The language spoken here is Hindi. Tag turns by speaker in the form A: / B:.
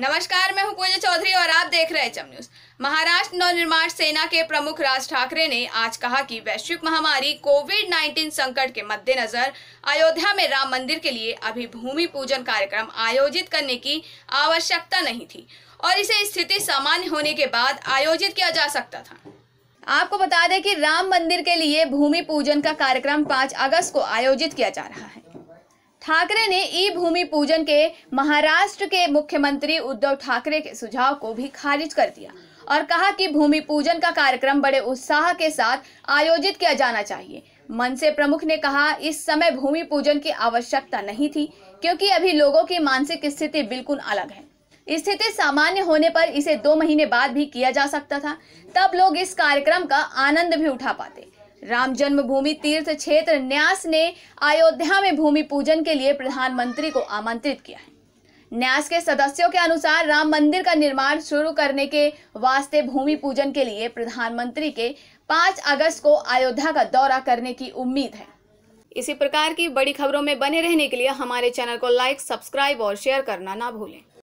A: नमस्कार मैं हूं कुंज चौधरी और आप देख रहे हैं चम न्यूज महाराष्ट्र नवनिर्माण सेना के प्रमुख राज ठाकरे ने आज कहा कि वैश्विक महामारी कोविड 19 संकट के मद्देनजर अयोध्या में राम मंदिर के लिए अभी भूमि पूजन कार्यक्रम आयोजित करने की आवश्यकता नहीं थी और इसे स्थिति सामान्य होने के बाद आयोजित किया जा सकता था आपको बता दें कि राम मंदिर के लिए भूमि पूजन का कार्यक्रम 5 अगस्त को आयोजित किया जा रहा है ठाकरे ने ई भूमि पूजन के महाराष्ट्र के मुख्यमंत्री उद्धव ठाकरे के सुझाव को भी खारिज कर दिया और कहा कि भूमि पूजन का कार्यक्रम बड़े उत्साह के साथ आयोजित किया जाना चाहिए मनसे प्रमुख ने कहा इस समय भूमि पूजन की आवश्यकता नहीं थी क्योंकि अभी लोगों की मानसिक स्थिति बिल्कुल अलग है स्थिति सामान्य होने पर इसे दो महीने बाद भी किया जा सकता था तब लोग इस कार्यक्रम का आनंद भी उठा पाते राम जन्मभूमि तीर्थ क्षेत्र न्यास ने अयोध्या में भूमि पूजन के लिए प्रधानमंत्री को आमंत्रित किया है न्यास के सदस्यों के अनुसार राम मंदिर का निर्माण शुरू करने के वास्ते भूमि पूजन के लिए प्रधानमंत्री के 5 अगस्त को अयोध्या का दौरा करने की उम्मीद है इसी प्रकार की बड़ी खबरों में बने रहने के लिए हमारे चैनल को लाइक सब्सक्राइब और शेयर करना ना भूलें